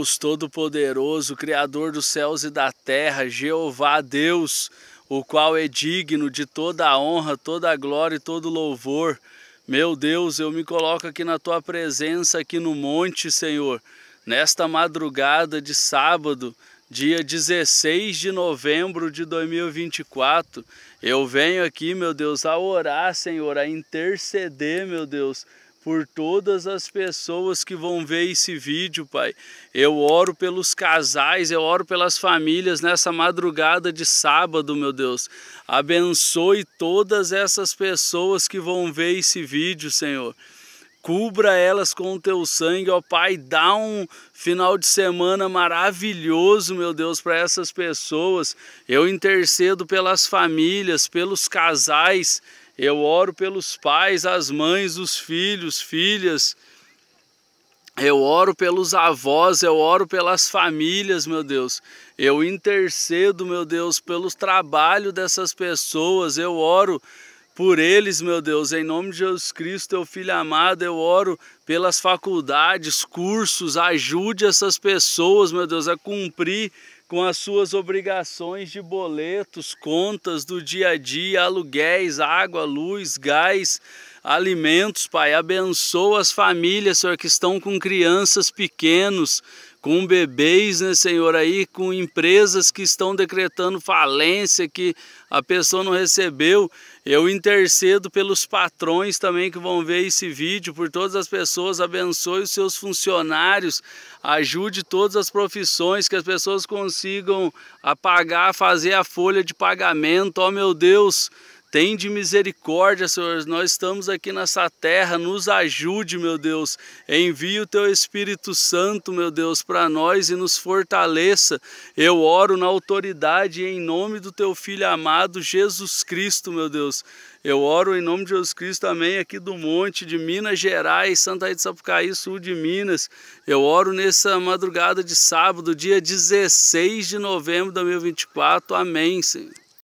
Deus Todo-Poderoso, Criador dos céus e da terra, Jeová Deus, o qual é digno de toda a honra, toda a glória e todo louvor. Meu Deus, eu me coloco aqui na tua presença, aqui no monte, Senhor, nesta madrugada de sábado, dia 16 de novembro de 2024. Eu venho aqui, meu Deus, a orar, Senhor, a interceder, meu Deus por todas as pessoas que vão ver esse vídeo, Pai. Eu oro pelos casais, eu oro pelas famílias nessa madrugada de sábado, meu Deus. Abençoe todas essas pessoas que vão ver esse vídeo, Senhor cubra elas com o teu sangue, ó Pai, dá um final de semana maravilhoso, meu Deus, para essas pessoas. Eu intercedo pelas famílias, pelos casais, eu oro pelos pais, as mães, os filhos, filhas. Eu oro pelos avós, eu oro pelas famílias, meu Deus. Eu intercedo, meu Deus, pelo trabalho dessas pessoas. Eu oro por eles, meu Deus, em nome de Jesus Cristo, teu filho amado, eu oro pelas faculdades, cursos, ajude essas pessoas, meu Deus, a cumprir com as suas obrigações de boletos, contas do dia a dia, aluguéis, água, luz, gás, alimentos, Pai. Abençoa as famílias, Senhor, que estão com crianças pequenos, com bebês, né, Senhor, aí com empresas que estão decretando falência, que a pessoa não recebeu. Eu intercedo pelos patrões também que vão ver esse vídeo, por todas as pessoas, abençoe os seus funcionários, ajude todas as profissões, que as pessoas consigam apagar, fazer a folha de pagamento. Ó oh, meu Deus, Tende misericórdia, Senhor. Nós estamos aqui nessa terra. Nos ajude, meu Deus. Envie o teu Espírito Santo, meu Deus, para nós e nos fortaleça. Eu oro na autoridade em nome do teu filho amado Jesus Cristo, meu Deus. Eu oro em nome de Jesus Cristo também aqui do monte de Minas Gerais, Santa Rita de Sapucaí, sul de Minas. Eu oro nessa madrugada de sábado, dia 16 de novembro de 2024. Amém, Senhor.